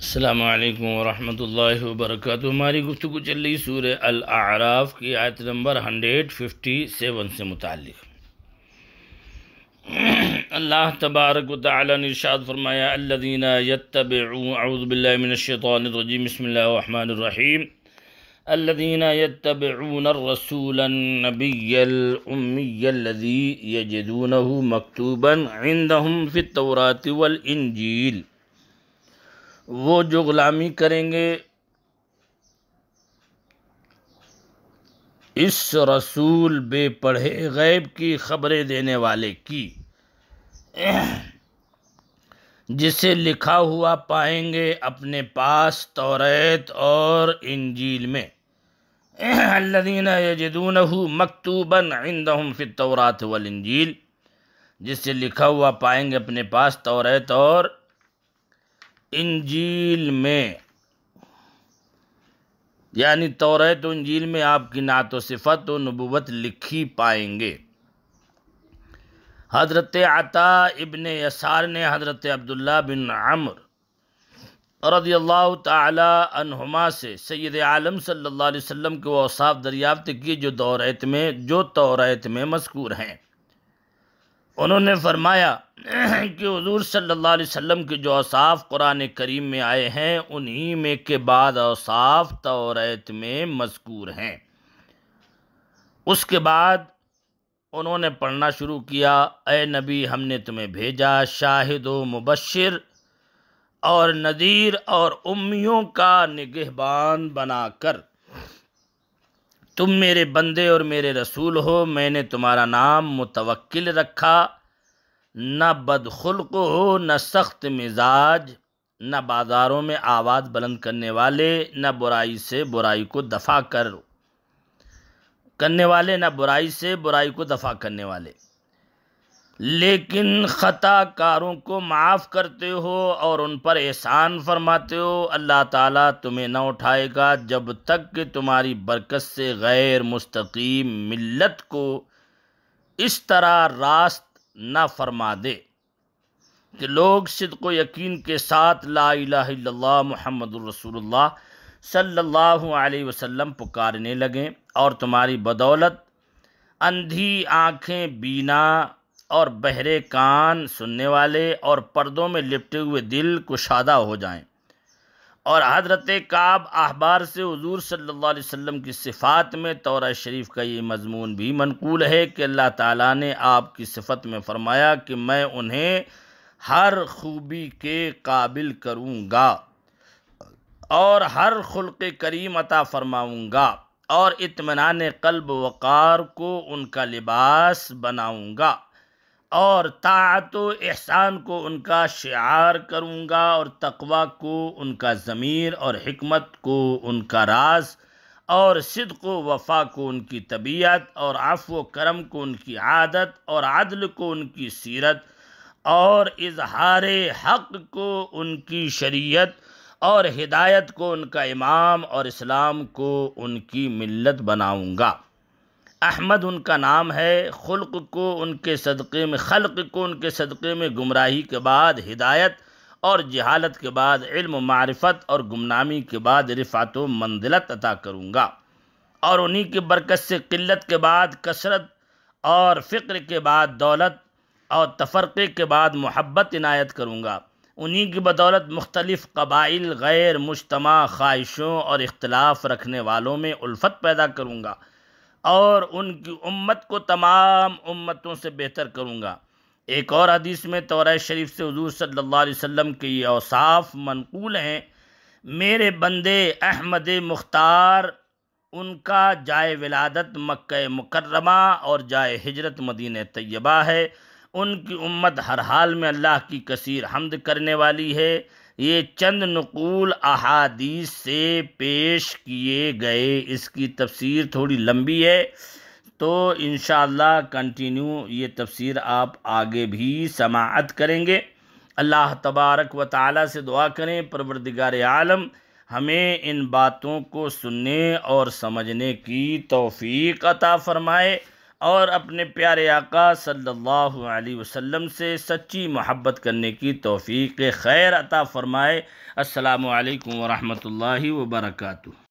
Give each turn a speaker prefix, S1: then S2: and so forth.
S1: السلام علیکم ورحمة اللہ وبرکاتہ ہماری گفتگو چل رہی سورہ الاعراف کی آیت نمبر 157 سے متعلق اللہ تبارک و تعالی نے ارشاد فرمایا الذین یتبعون اعوذ باللہ من الشیطان الرجیم بسم اللہ الرحمن الرحیم الذين يتبعون الرسول النبي الأمي الذي يجدونه مكتوبا عندهم في التوراة والإنجيل वो जो ग़ुलामी करेंगे इस रसूल बे पढ़े गैब की ख़बरें देने वाले की जिसे लिखा हुआ पाएंगे अपने पास तौरेत और इंजील में अल्लादीन यजदून मकतूबन आइंदम फ़ितौरात वलंजील जिससे लिखा हुआ पाएंगे अपने पास तौरेत और इंजील में यानी तौरत तो इंजील में आपकी ना तो सिफत व नबूत लिखी पाएंगे हज़रत आता इबन यसार ने हज़रत अब्दुल्ला बिन आमर और तुमा से सैद आलम सल्ला वसाफ़ दरियाफ़्त किए जो दौरात में जो तौरात में मशकूर हैं उन्होंने फरमाया कि हजूर सल्ला वम के जो असाफ़ कुरान करीम में आए हैं उन्हीं में के बाद असाफ़ तौरत में मजकूर हैं उसके बाद उन्होंने पढ़ना शुरू किया ए नबी हमने तुम्हें भेजा शाहिद व मुबशर और नदीर और उम्मियों का निगहबान बनाकर तुम मेरे बंदे और मेरे रसूल हो मैंने तुम्हारा नाम मुतवक्किल रखा न बदखुल्क हो न सख्त मिजाज न बाज़ारों में आवाज़ बुलंद करने वाले न बुराई से बुराई को दफ़ा कर करने वाले न बुराई से बुराई को दफ़ा करने वाले लेकिन ख़ताकारों को माफ़ करते हो और उन पर एहसान फरमाते हो अल्लाह ताला तुम्हें न उठाएगा जब तक कि तुम्हारी बरकत से गैर मुस्तकीम मिल्लत को इस तरह रास्त न फरमा दे कि लोग सिद्क को यकीन के साथ ला इला मोहम्मद रसूलुल्लाह सल्लल्लाहु अलैहि वसल्लम पुकारने लगें और तुम्हारी बदौलत अंधी आँखें बीना और बहरे कान सुनने वाले और पर्दों में लिपटे हुए दिल कुशादा हो जाएं और हज़रत काब अहबार से हजूर सल्ला वसम की सिफ़ात में तोरा शरीफ का ये मजमून भी मनकूल है कि अल्लाह ताला ने आपकी सिफत में फ़रमाया कि मैं उन्हें हर खूबी के काबिल करूँगा और हर खुल्क करीम अता फ़रमाऊँगा और इतमान कल्ब वक़ार को उनका लिबास बनाऊँगा और तात एहसान को उनका शार करूँगा और तकवा को उनका ज़मीर और हमत को उनका राज और सिद को वफा को उनकी तबीयत और आफ़ व करम को उनकी आदत और आदल को उनकी सीरत और इजहार हक को उनकी शरीयत और हिदायत को उनका इमाम और इस्लाम को उनकी मिलत बनाऊँगा अहमद उनका नाम है ख़ुल्क को उनके सदक़े में खल्क़ को उनके सदक़े में गुमराही के बाद हिदायत और जहालत के बाद इल्म मारिफत और गुमनामी के बाद रिफात व मंजिलत अता करूँगा और उन्हीं की बरकत से किल्लत के बाद कसरत और फ़िक्र के बाद दौलत और तफरक़े के बाद मोहब्बत इनायत करूँगा उन्हीं की बदौलत मुख्तलिफ़ कबाइल गैर मुशतमा ख्वाहिशों और इख्तलाफ रखने वालों में उल्फत पैदा करूँगा और उनकी उम्मत को तमाम उम्मतों से बेहतर करूँगा एक और हदीस में तोरा शरीफ से हजूर सल्ला वम के ये अवसाफ मनकूल हैं मेरे बंदे अहमद मुख्तार उनका जाए विलादत मक् मुकर्रमा और जाए हजरत मदीन तय्यबा है उनकी उम्मत हर हाल में अल्लाह की कसीर हमद करने वाली है ये चंद नकूल अहादीस से पेश किए गए इसकी तफसीर थोड़ी लंबी है तो इन कंटिन्यू ये तफसीर आप आगे भी समात करेंगे अल्लाह तबारक व ताली से दुआ करें परवरदिगार आलम हमें इन बातों को सुनने और समझने की तोफ़ी अता फ़रमाए और अपने प्यारे आका सल्लल्लाहु अलैहि वसल्लम से सच्ची मोहब्बत करने की तौफीक खैर अता फ़रमाए अस्सलाम वालेकुम रहमतुल्लाहि व बरकatuह